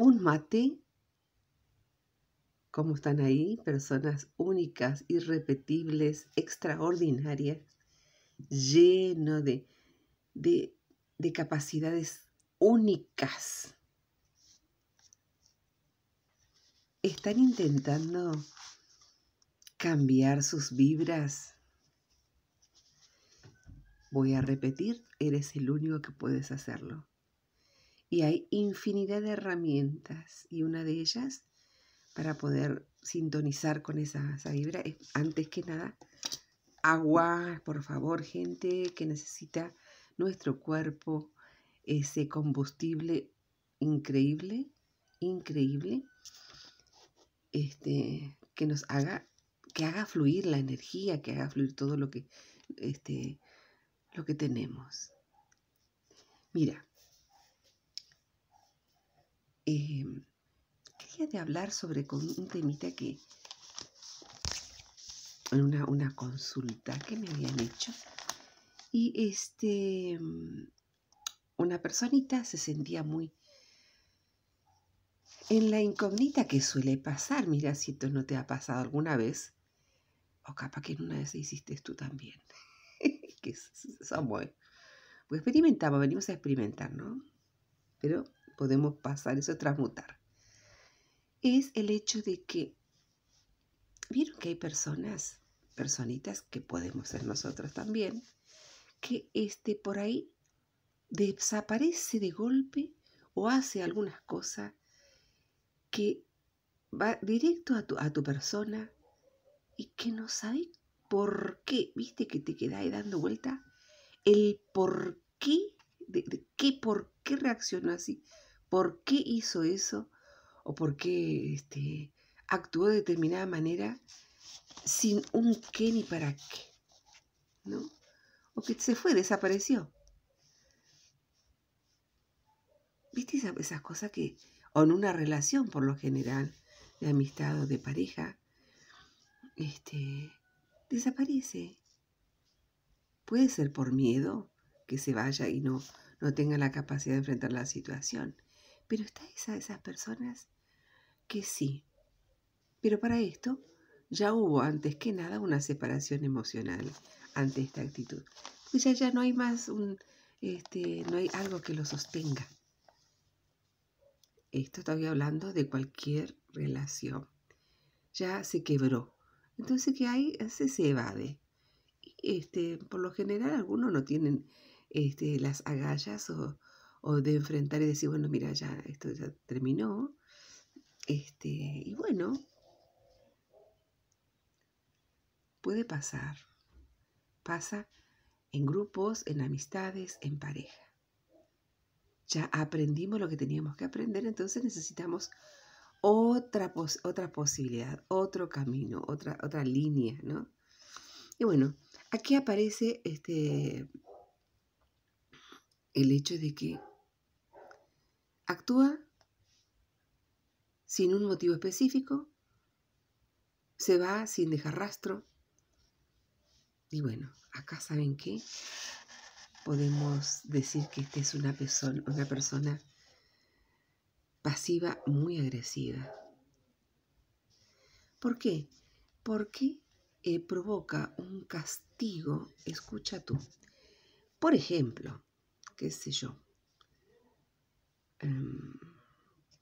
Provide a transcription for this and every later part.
un mate. ¿Cómo están ahí? Personas únicas, irrepetibles, extraordinarias, lleno de, de, de capacidades únicas. Están intentando cambiar sus vibras. Voy a repetir, eres el único que puedes hacerlo. Y hay infinidad de herramientas y una de ellas para poder sintonizar con esa, esa vibra es, antes que nada, agua, por favor, gente que necesita nuestro cuerpo, ese combustible increíble, increíble, este, que nos haga, que haga fluir la energía, que haga fluir todo lo que, este, lo que tenemos. Mira, Em, quería de hablar sobre un temita que en una, consulta que me habían hecho y este em, una personita se sentía muy en la incógnita que suele pasar mira si esto no te ha pasado alguna vez o capaz que en una vez hiciste tú también que somos pues experimentamos venimos a experimentar no pero podemos pasar eso, transmutar, es el hecho de que, vieron que hay personas, personitas que podemos ser nosotros también, que este, por ahí desaparece de golpe o hace algunas cosas que va directo a tu, persona y que no sabe por qué, viste que te queda dando vuelta, el por qué, de, de qué, por qué reaccionó así, por qué hizo eso o por qué este, actuó de determinada manera sin un qué ni para qué, ¿no? O que se fue, desapareció. ¿Viste esas, cosas que, o en una relación por lo general, de amistad o de pareja, este, desaparece? Puede ser por miedo que se vaya y no tenga la capacidad de enfrentar la situación. Pero está esa esas personas que sí. Pero para esto ya hubo antes que nada una separación emocional ante esta actitud. Pues ya, ya no hay más un, este, no hay algo que lo sostenga. Esto estoy hablando de cualquier relación. Ya se quebró. Entonces, ¿qué hay? Se, se evade. este, por lo general, algunos no tienen este, las agallas o o de enfrentar y decir, bueno, mira, ya esto ya terminó. Este, y bueno, puede pasar. Pasa en grupos, en amistades, en pareja. Ya aprendimos lo que teníamos que aprender, entonces necesitamos otra, otra posibilidad, otro camino, otra, otra línea, ¿no? Y bueno, aquí aparece este, el hecho de que actúa sin un motivo específico, se va sin dejar rastro. Y bueno, acá saben qué, podemos decir que esta es una persona, pasiva muy agresiva. ¿Por qué? Porque eh, provoca un castigo, escucha tú. Por ejemplo, qué sé yo, Em,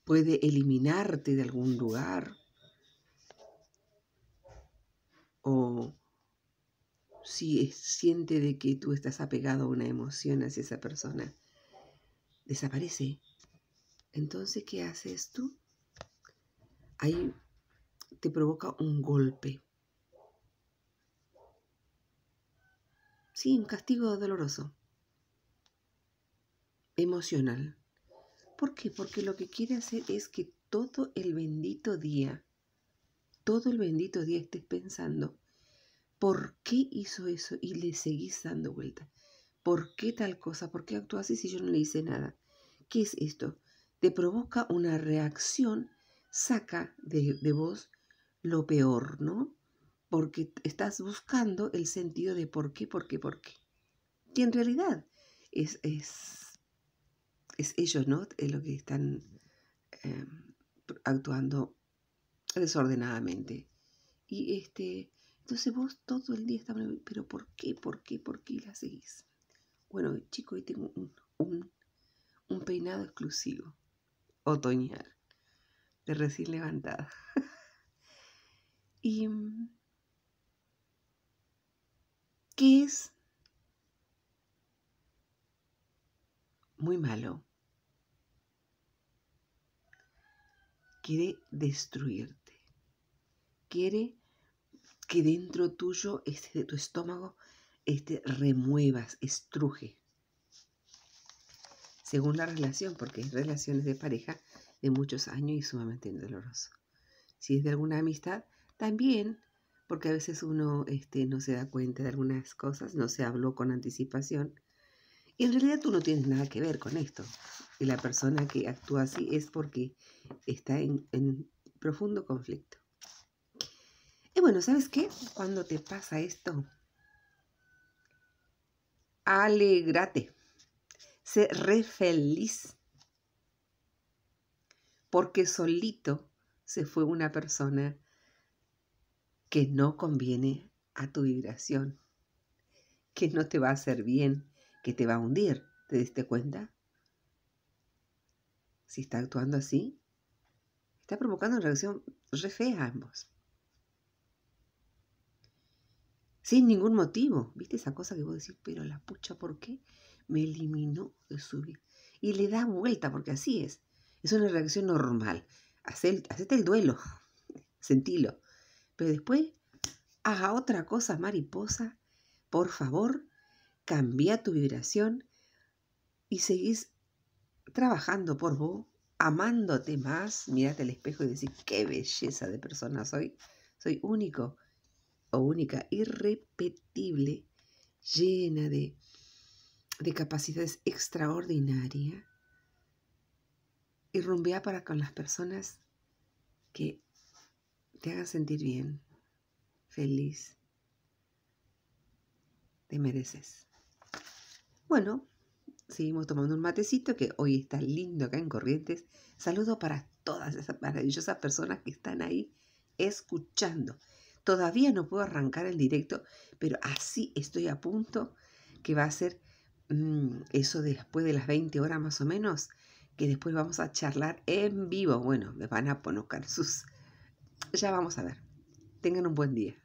puede eliminarte de algún lugar o si siente de que tú estás apegado a una emoción hacia esa persona, desaparece. Entonces, ¿qué haces tú? Ahí te provoca un golpe. Sí, un castigo doloroso, emocional. ¿Por qué? Porque lo que quiere hacer es que todo el bendito día, todo el bendito día estés pensando, ¿por qué hizo eso? Y le seguís dando vuelta. ¿Por qué tal cosa? ¿Por qué actuaste así si yo no le hice nada? ¿Qué es esto? Te provoca una reacción, saca de, de vos lo peor, ¿no? Porque estás buscando el sentido de por qué, por qué, por qué. Y en realidad es, es es ellos, ¿no? Es lo que están em, actuando desordenadamente. Y este, entonces vos todo el día estás, pero ¿por qué, por qué, por qué la seguís? Bueno, chico, hoy tengo un, un, un peinado exclusivo, otoñal, de recién levantada. y, mm, ¿qué es? Muy malo quiere destruirte. Quiere que dentro tuyo, este de tu estómago, este remuevas, estruje. Según la relación, porque es relaciones de pareja de muchos años y sumamente doloroso. Si es de alguna amistad, también, porque a veces uno este, no se da cuenta de algunas cosas, no se habló con anticipación y en realidad tú no tienes nada que ver con esto. Y la persona que actúa así es porque está en, profundo conflicto. Y bueno, ¿sabes qué? Cuando te pasa esto, alegrate. Sé re feliz. Porque solito se fue una persona que no conviene a tu vibración, que no te va a hacer bien, que te va a hundir. ¿Te diste cuenta? Si está actuando así, está provocando una reacción re fea a ambos. Sin ningún motivo. ¿Viste esa cosa que vos decís, pero la pucha, ¿por qué? Me eliminó de su vida. Y le da vuelta, porque así es. Es una reacción normal. hacete el duelo. Sentilo. Pero después, haga otra cosa mariposa. Por favor, cambia tu vibración y seguís trabajando por vos, amándote más, mirate al espejo y decís, qué belleza de persona soy, soy único o única, irrepetible, llena de, de capacidades extraordinarias y rumbea para con las personas que te hagan sentir bien, feliz. Te mereces. Bueno, seguimos tomando un matecito que hoy está lindo acá en Corrientes. Saludo para todas esas maravillosas personas que están ahí escuchando. Todavía no puedo arrancar el directo, pero así estoy a punto que va a ser mm, eso después de las 20 horas más o menos, que después vamos a charlar en vivo. Bueno, me van a poner sus... Ya vamos a ver. Tengan un buen día.